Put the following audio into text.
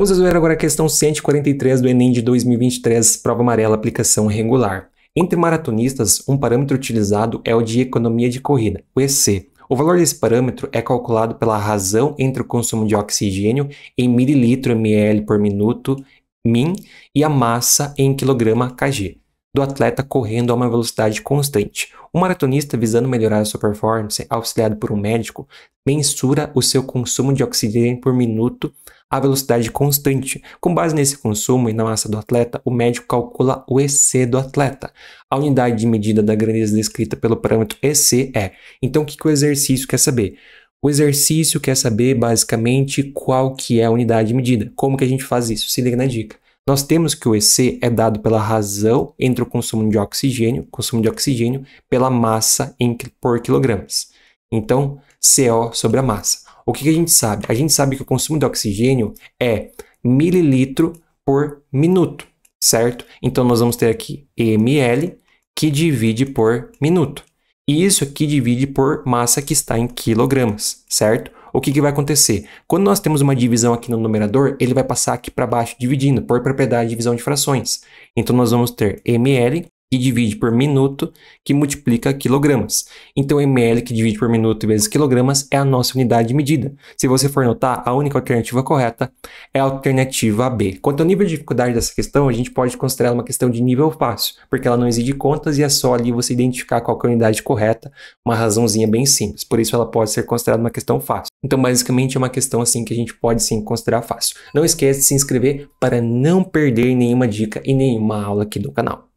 Vamos resolver agora a questão 143 do Enem de 2023, prova amarela, aplicação regular. Entre maratonistas, um parâmetro utilizado é o de economia de corrida, o EC. O valor desse parâmetro é calculado pela razão entre o consumo de oxigênio em mililitro ml por minuto, min, e a massa em quilograma kg do atleta correndo a uma velocidade constante. O maratonista, visando melhorar a sua performance, auxiliado por um médico, mensura o seu consumo de oxigênio por minuto à velocidade constante. Com base nesse consumo e na massa do atleta, o médico calcula o EC do atleta. A unidade de medida da grandeza descrita pelo parâmetro EC é. Então, o que, que o exercício quer saber? O exercício quer saber basicamente qual que é a unidade de medida, como que a gente faz isso. Se liga na dica. Nós temos que o EC é dado pela razão entre o consumo de oxigênio, consumo de oxigênio pela massa em, por quilogramas. Então, CO sobre a massa. O que, que a gente sabe? A gente sabe que o consumo de oxigênio é mililitro por minuto, certo? Então, nós vamos ter aqui ml que divide por minuto. E isso aqui divide por massa que está em quilogramas, certo? O que, que vai acontecer? Quando nós temos uma divisão aqui no numerador, ele vai passar aqui para baixo dividindo por propriedade de divisão de frações. Então, nós vamos ter ml e divide por minuto, que multiplica quilogramas. Então, ml que divide por minuto vezes quilogramas é a nossa unidade de medida. Se você for notar, a única alternativa correta é a alternativa B. Quanto ao nível de dificuldade dessa questão, a gente pode considerar uma questão de nível fácil, porque ela não exige contas e é só ali você identificar qual é a unidade correta, uma razãozinha bem simples. Por isso, ela pode ser considerada uma questão fácil. Então, basicamente, é uma questão assim que a gente pode sim considerar fácil. Não esquece de se inscrever para não perder nenhuma dica e nenhuma aula aqui do canal.